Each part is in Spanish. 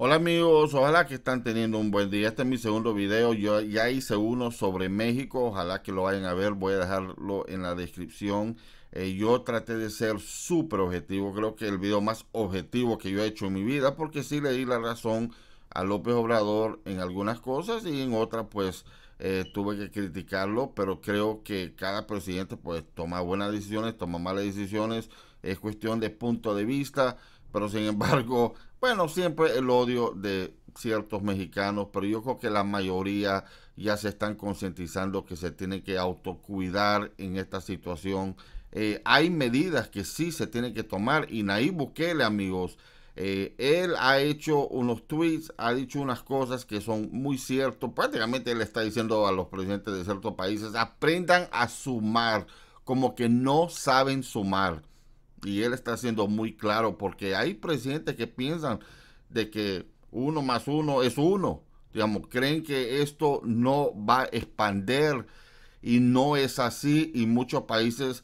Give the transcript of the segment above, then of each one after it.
Hola amigos, ojalá que están teniendo un buen día. Este es mi segundo video. Yo ya hice uno sobre México. Ojalá que lo vayan a ver. Voy a dejarlo en la descripción. Eh, yo traté de ser súper objetivo. Creo que el video más objetivo que yo he hecho en mi vida. Porque sí le di la razón a López Obrador en algunas cosas y en otras pues eh, tuve que criticarlo. Pero creo que cada presidente pues toma buenas decisiones, toma malas decisiones. Es cuestión de punto de vista pero sin embargo bueno, siempre el odio de ciertos mexicanos, pero yo creo que la mayoría ya se están concientizando que se tiene que autocuidar en esta situación. Eh, hay medidas que sí se tienen que tomar y Nayib Bukele, amigos, eh, él ha hecho unos tweets, ha dicho unas cosas que son muy ciertas. Prácticamente él está diciendo a los presidentes de ciertos países, aprendan a sumar, como que no saben sumar. Y él está siendo muy claro porque hay presidentes que piensan de que uno más uno es uno. Digamos, creen que esto no va a expander y no es así y muchos países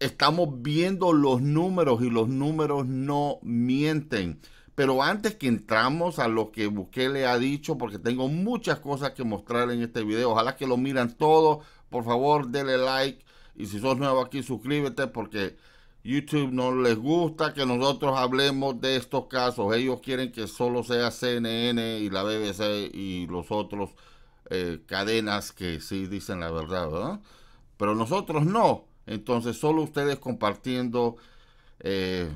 estamos viendo los números y los números no mienten. Pero antes que entramos a lo que Bukele ha dicho, porque tengo muchas cosas que mostrar en este video, ojalá que lo miran todo, por favor denle like y si sos nuevo aquí suscríbete porque YouTube no les gusta que nosotros hablemos de estos casos. Ellos quieren que solo sea CNN y la BBC y los otros eh, cadenas que sí dicen la verdad, ¿verdad? Pero nosotros no. Entonces solo ustedes compartiendo eh,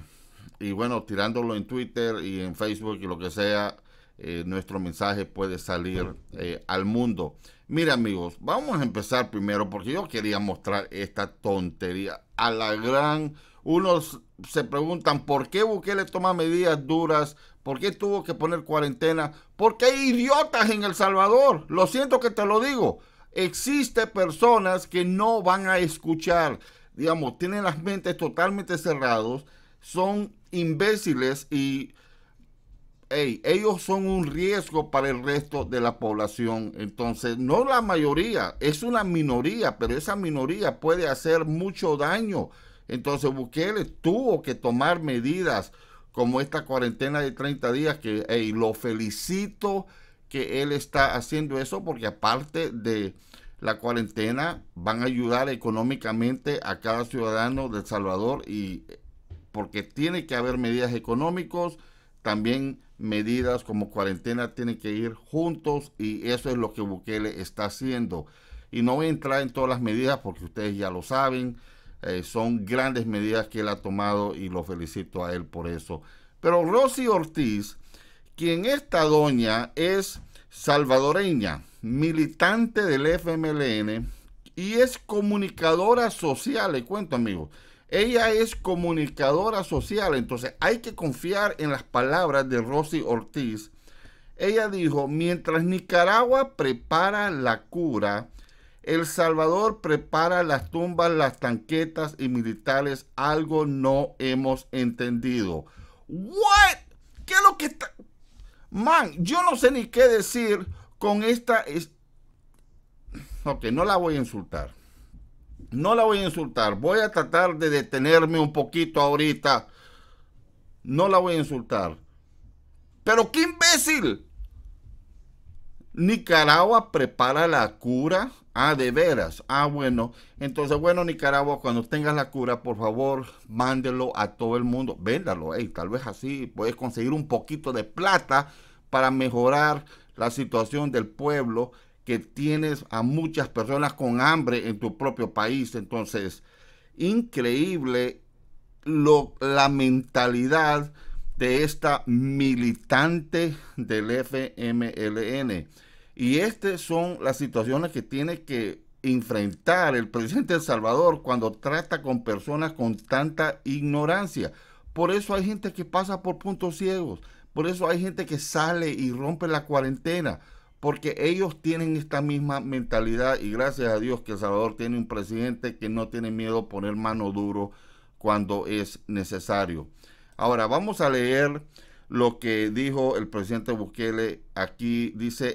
y bueno, tirándolo en Twitter y en Facebook y lo que sea, eh, nuestro mensaje puede salir eh, al mundo. Mira amigos, vamos a empezar primero porque yo quería mostrar esta tontería a la gran... Unos se preguntan por qué Bukele toma medidas duras, por qué tuvo que poner cuarentena, porque hay idiotas en El Salvador. Lo siento que te lo digo. existen personas que no van a escuchar, digamos, tienen las mentes totalmente cerradas, son imbéciles y ellos son un riesgo para el resto de la población. Entonces, no la mayoría, es una minoría, pero esa minoría puede hacer mucho daño. Entonces, Bukele tuvo que tomar medidas como esta cuarentena de 30 días, que lo felicito que él está haciendo eso, porque aparte de la cuarentena, van a ayudar económicamente a cada ciudadano de El Salvador y porque tiene que haber medidas económicas también medidas como cuarentena tienen que ir juntos y eso es lo que Bukele está haciendo. Y no voy a entrar en todas las medidas porque ustedes ya lo saben, eh, son grandes medidas que él ha tomado y lo felicito a él por eso. Pero Rosy Ortiz, quien esta doña es salvadoreña, militante del FMLN y es comunicadora social, le cuento amigos ella es comunicadora social, entonces hay que confiar en las palabras de Rosy Ortiz. Ella dijo, mientras Nicaragua prepara la cura, El Salvador prepara las tumbas, las tanquetas y militares, algo no hemos entendido. ¿What? ¿Qué es lo que está...? Man, yo no sé ni qué decir con esta... Ok, no la voy a insultar. No la voy a insultar. Voy a tratar de detenerme un poquito ahorita. No la voy a insultar. Pero qué imbécil. Nicaragua prepara la cura. Ah, de veras. Ah, bueno. Entonces, bueno, Nicaragua, cuando tengas la cura, por favor, mándelo a todo el mundo. Véndalo. tal vez así puedes conseguir un poquito de plata para mejorar la situación del pueblo que tienes a muchas personas con hambre en tu propio país. Entonces, increíble la mentalidad de esta militante del FMLN. Y estas son las situaciones que tiene que enfrentar el presidente de El Salvador cuando trata con personas con tanta ignorancia. Por eso hay gente que pasa por puntos ciegos, por eso hay gente que sale y rompe la cuarentena, porque ellos tienen esta misma mentalidad y gracias a Dios que El Salvador tiene un presidente que no tiene miedo a poner mano duro cuando es necesario. Ahora vamos a leer lo que dijo el presidente Bukele. Aquí dice,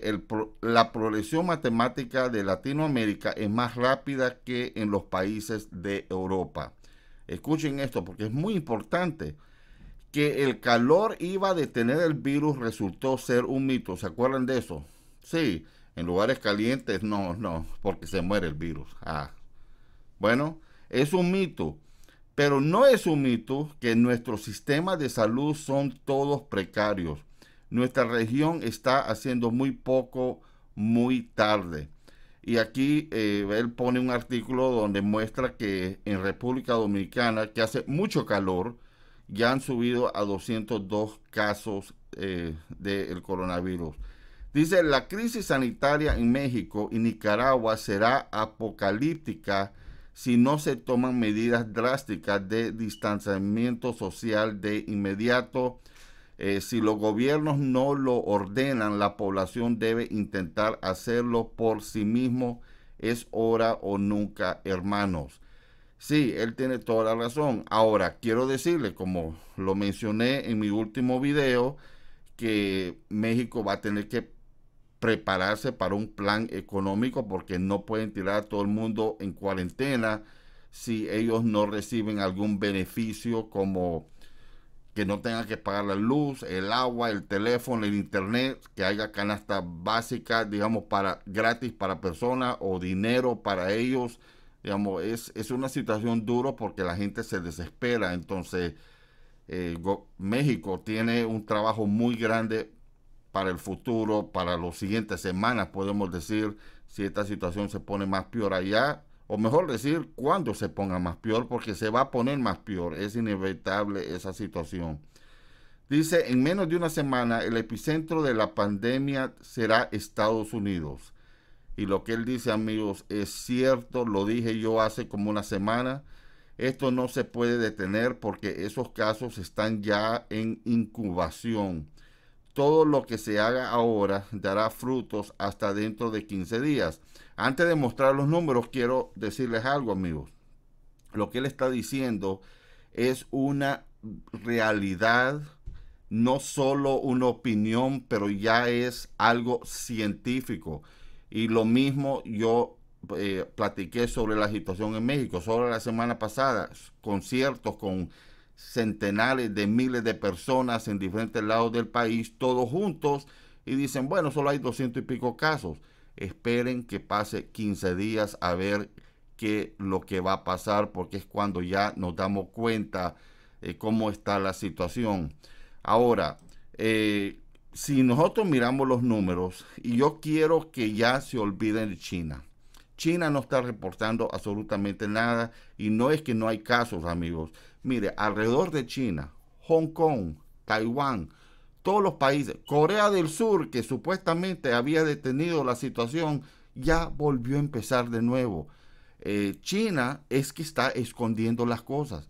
la progresión matemática de Latinoamérica es más rápida que en los países de Europa. Escuchen esto porque es muy importante que el calor iba a detener el virus resultó ser un mito. ¿Se acuerdan de eso? Sí, en lugares calientes no, no, porque se muere el virus. Ah. Bueno, es un mito, pero no es un mito que nuestros sistemas de salud son todos precarios. Nuestra región está haciendo muy poco, muy tarde. Y aquí eh, él pone un artículo donde muestra que en República Dominicana, que hace mucho calor, ya han subido a 202 casos eh, del coronavirus. Dice, la crisis sanitaria en México y Nicaragua será apocalíptica si no se toman medidas drásticas de distanciamiento social de inmediato. Eh, si los gobiernos no lo ordenan, la población debe intentar hacerlo por sí mismo. Es hora o nunca, hermanos. Sí, él tiene toda la razón. Ahora, quiero decirle, como lo mencioné en mi último video, que México va a tener que prepararse para un plan económico porque no pueden tirar a todo el mundo en cuarentena si ellos no reciben algún beneficio como que no tengan que pagar la luz, el agua, el teléfono, el internet, que haya canasta básica, digamos, para gratis para personas o dinero para ellos. Digamos, es, es una situación dura porque la gente se desespera. Entonces, eh, México tiene un trabajo muy grande para el futuro, para las siguientes semanas, podemos decir, si esta situación se pone más peor allá, o mejor decir, cuando se ponga más peor, porque se va a poner más peor, es inevitable esa situación. Dice, en menos de una semana el epicentro de la pandemia será Estados Unidos. Y lo que él dice, amigos, es cierto, lo dije yo hace como una semana. Esto no se puede detener porque esos casos están ya en incubación todo lo que se haga ahora dará frutos hasta dentro de 15 días. Antes de mostrar los números, quiero decirles algo, amigos. Lo que él está diciendo es una realidad, no solo una opinión, pero ya es algo científico. Y lo mismo yo eh, platiqué sobre la situación en México, sobre la semana pasada, conciertos con centenares de miles de personas en diferentes lados del país, todos juntos, y dicen, bueno, solo hay doscientos y pico casos. Esperen que pase 15 días a ver qué lo que va a pasar, porque es cuando ya nos damos cuenta eh, cómo está la situación. Ahora, eh, si nosotros miramos los números, y yo quiero que ya se olviden de China, China no está reportando absolutamente nada y no es que no hay casos, amigos. Mire, alrededor de China, Hong Kong, Taiwán, todos los países, Corea del Sur, que supuestamente había detenido la situación, ya volvió a empezar de nuevo. Eh, China es que está escondiendo las cosas.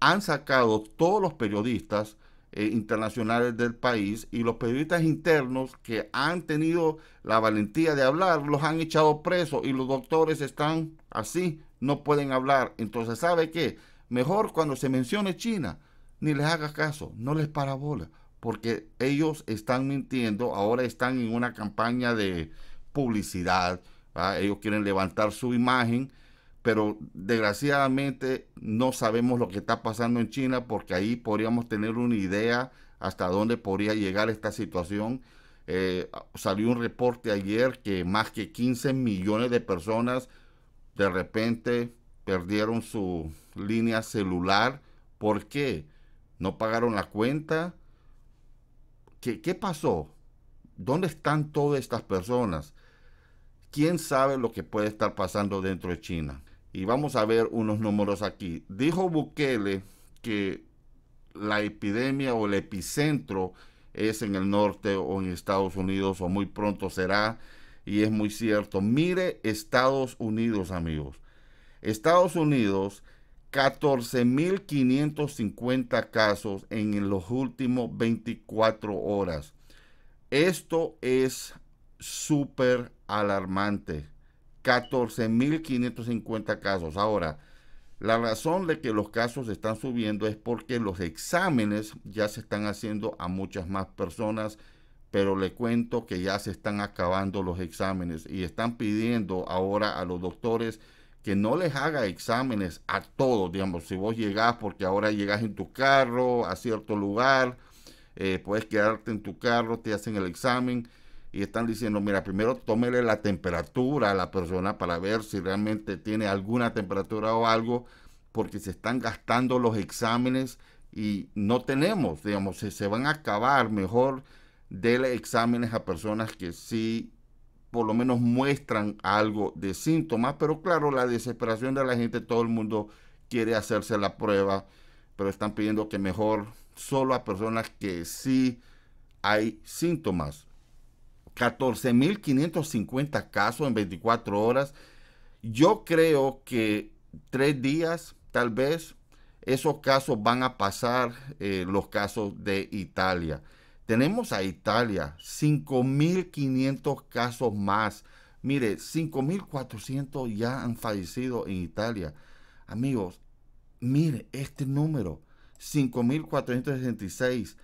Han sacado todos los periodistas eh, internacionales del país y los periodistas internos que han tenido la valentía de hablar los han echado presos y los doctores están así, no pueden hablar. Entonces, ¿sabe qué? Mejor cuando se mencione China, ni les haga caso, no les parabola, porque ellos están mintiendo, ahora están en una campaña de publicidad, ellos quieren levantar su imagen pero desgraciadamente no sabemos lo que está pasando en China porque ahí podríamos tener una idea hasta dónde podría llegar esta situación. Eh, salió un reporte ayer que más que 15 millones de personas de repente perdieron su línea celular. ¿Por qué? ¿No pagaron la cuenta? qué pasó? ¿Dónde están todas estas personas? ¿Quién sabe lo que puede estar pasando dentro de China? Y vamos a ver unos números aquí. Dijo Bukele que la epidemia o el epicentro es en el norte o en Estados Unidos o muy pronto será. Y es muy cierto. Mire Estados Unidos, amigos. Estados Unidos, 14.550 casos en los últimos 24 horas. Esto es súper alarmante. 14.550 casos. Ahora, la razón de que los casos están subiendo es porque los exámenes ya se están haciendo a muchas más personas, pero le cuento que ya se están acabando los exámenes y están pidiendo ahora a los doctores que no les haga exámenes a todos, digamos, si vos llegás, porque ahora llegás en tu carro a cierto lugar, eh, puedes quedarte en tu carro, te hacen el examen y están diciendo, mira, primero tómele la temperatura a la persona para ver si realmente tiene alguna temperatura o algo, porque se están gastando los exámenes y no tenemos, digamos, se, se van a acabar mejor dele exámenes a personas que sí por lo menos muestran algo de síntomas, pero claro, la desesperación de la gente, todo el mundo quiere hacerse la prueba, pero están pidiendo que mejor solo a personas que sí hay síntomas. 14.550 casos en 24 horas. Yo creo que tres días, tal vez, esos casos van a pasar eh, los casos de Italia. Tenemos a Italia 5.500 casos más. Mire, 5.400 ya han fallecido en Italia. Amigos, mire este número, 5.466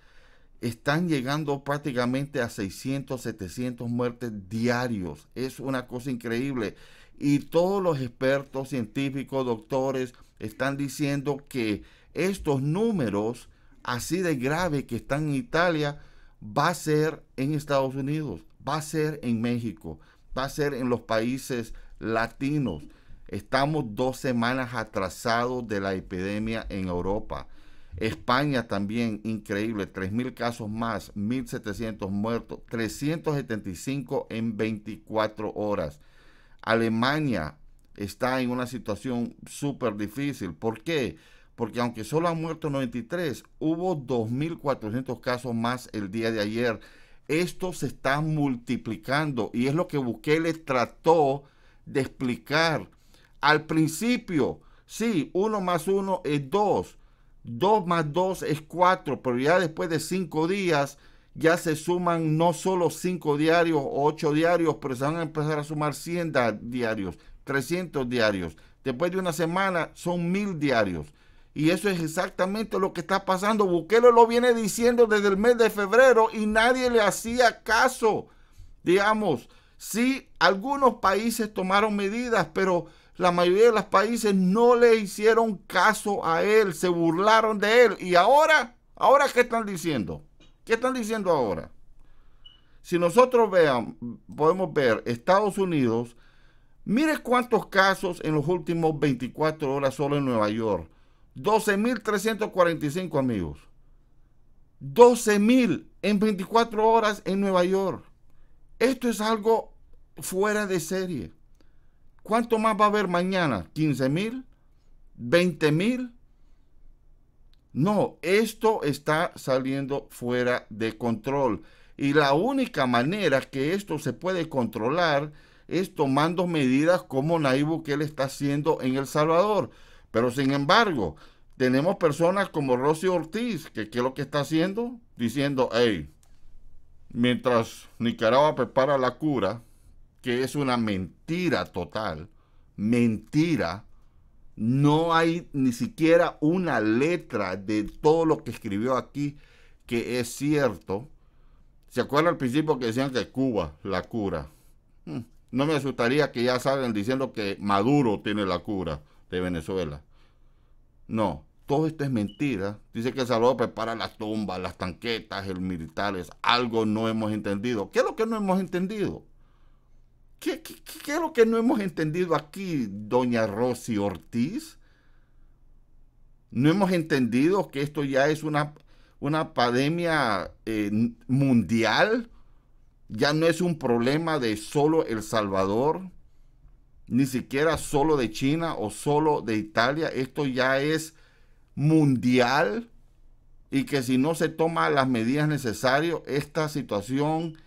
están llegando prácticamente a 600, 700 muertes diarios. Es una cosa increíble. Y todos los expertos científicos, doctores, están diciendo que estos números así de graves que están en Italia va a ser en Estados Unidos, va a ser en México, va a ser en los países latinos. Estamos dos semanas atrasados de la epidemia en Europa. España también, increíble, 3.000 casos más, 1.700 muertos, 375 en 24 horas. Alemania está en una situación súper difícil. ¿Por qué? Porque aunque solo han muerto 93, hubo 2.400 casos más el día de ayer. Esto se está multiplicando y es lo que Bukele trató de explicar al principio. Sí, uno más uno es dos 2 más 2 es 4, pero ya después de 5 días ya se suman no solo 5 diarios o 8 diarios, pero se van a empezar a sumar 100 diarios, 300 diarios. Después de una semana son 1000 diarios. Y eso es exactamente lo que está pasando. Bukele lo viene diciendo desde el mes de febrero y nadie le hacía caso. Digamos, sí, algunos países tomaron medidas, pero la mayoría de los países no le hicieron caso a él, se burlaron de él. ¿Y ahora? ¿Ahora qué están diciendo? ¿Qué están diciendo ahora? Si nosotros vean, podemos ver Estados Unidos, mire cuántos casos en los últimos 24 horas solo en Nueva York. 12.345 amigos. 12.000 en 24 horas en Nueva York. Esto es algo fuera de serie. ¿Cuánto más va a haber mañana? ¿15 mil? ¿20 mil? No, esto está saliendo fuera de control. Y la única manera que esto se puede controlar es tomando medidas como que él está haciendo en El Salvador. Pero sin embargo, tenemos personas como Rosy Ortiz, que ¿qué es lo que está haciendo? Diciendo, hey, mientras Nicaragua prepara la cura, que es una mentira total, mentira. No hay ni siquiera una letra de todo lo que escribió aquí que es cierto. ¿Se acuerdan al principio que decían que Cuba la cura? Hmm, no me asustaría que ya salgan diciendo que Maduro tiene la cura de Venezuela. No, todo esto es mentira. Dice que Salvador prepara las tumbas, las tanquetas, el militares. Algo no hemos entendido. ¿Qué es lo que no hemos entendido? ¿Qué, es lo que no hemos entendido aquí, doña Rosy Ortiz? No hemos entendido que esto ya es una, una pandemia eh, mundial, ya no es un problema de solo El Salvador, ni siquiera solo de China o solo de Italia, esto ya es mundial y que si no se toman las medidas necesarias, esta situación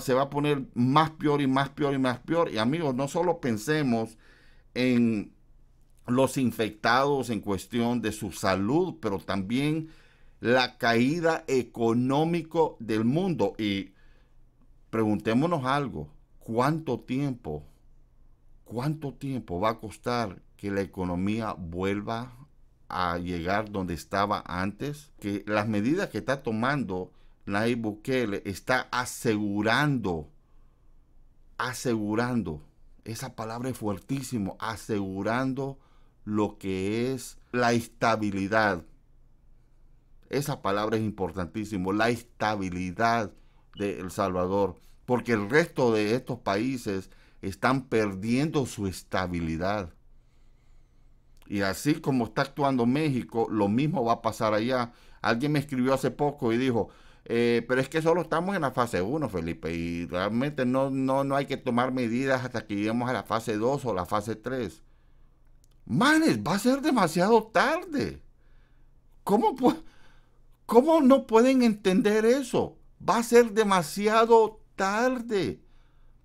se va a poner más peor y más peor y más peor. Y amigos, no solo pensemos en los infectados en cuestión de su salud, pero también la caída económico del mundo. Y preguntémonos algo, ¿cuánto tiempo, cuánto tiempo va a costar que la economía vuelva a llegar donde estaba antes? Que las medidas que está tomando Nayib Bukele está asegurando, asegurando, esa palabra es fuertísimo, asegurando lo que es la estabilidad. Esa palabra es importantísimo, la estabilidad de El Salvador, porque el resto de estos países están perdiendo su estabilidad. Y así como está actuando México, lo mismo va a pasar allá. Alguien me escribió hace poco y dijo, eh, pero es que solo estamos en la fase 1, Felipe, y realmente no, no, hay que tomar medidas hasta que lleguemos a la fase 2 o la fase 3. Manes, va a ser demasiado tarde. ¿Cómo, no pueden entender eso? Va a ser demasiado tarde.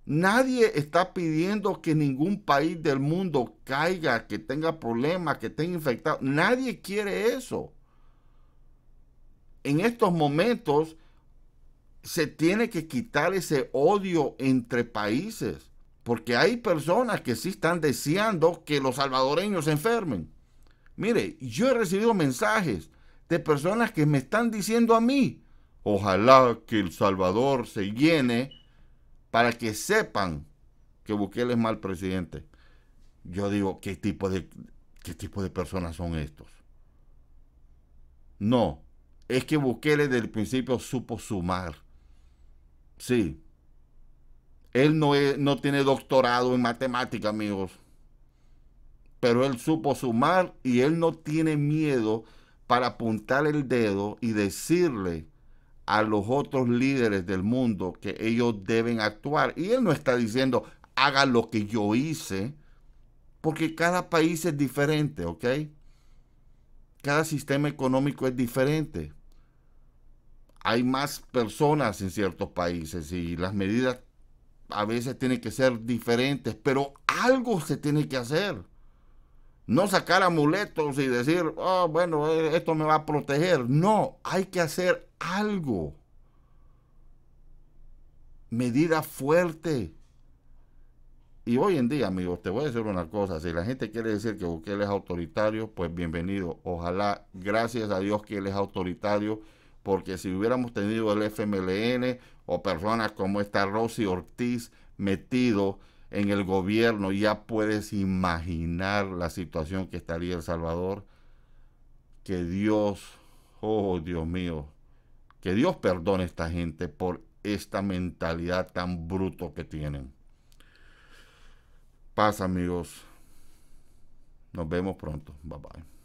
Nadie está pidiendo que ningún país del mundo caiga, que tenga problemas, que esté infectado. Nadie quiere eso en estos momentos se tiene que quitar ese odio entre países, porque hay personas que sí están deseando que los salvadoreños se enfermen. Mire, yo he recibido mensajes de personas que me están diciendo a mí, ojalá que El Salvador se llene para que sepan que Bukele es mal presidente. Yo digo, ¿qué tipo de, qué tipo de personas son estos? No, es que Bukele desde el principio supo sumar. Sí. Él no, no tiene doctorado en matemática, amigos. Pero él supo sumar y él no tiene miedo para apuntar el dedo y decirle a los otros líderes del mundo que ellos deben actuar. Y él no está diciendo, haga lo que yo hice, porque cada país es diferente, ¿ok? Cada sistema económico es diferente hay más personas en ciertos países y las medidas a veces tienen que ser diferentes, pero algo se tiene que hacer. No sacar amuletos y decir, oh, bueno, eh, esto me va a proteger. No, hay que hacer algo. Medida fuerte. Y hoy en día, amigos, te voy a decir una cosa. Si la gente quiere decir que Bukele es autoritario, pues bienvenido. Ojalá, gracias a Dios que él es autoritario porque si hubiéramos tenido el FMLN o personas como esta Rosy Ortiz metido en el gobierno, ya puedes imaginar la situación que estaría El Salvador. Que Dios, oh Dios mío, que Dios perdone a esta gente por esta mentalidad tan bruto que tienen. Paz amigos. Nos vemos pronto. Bye bye.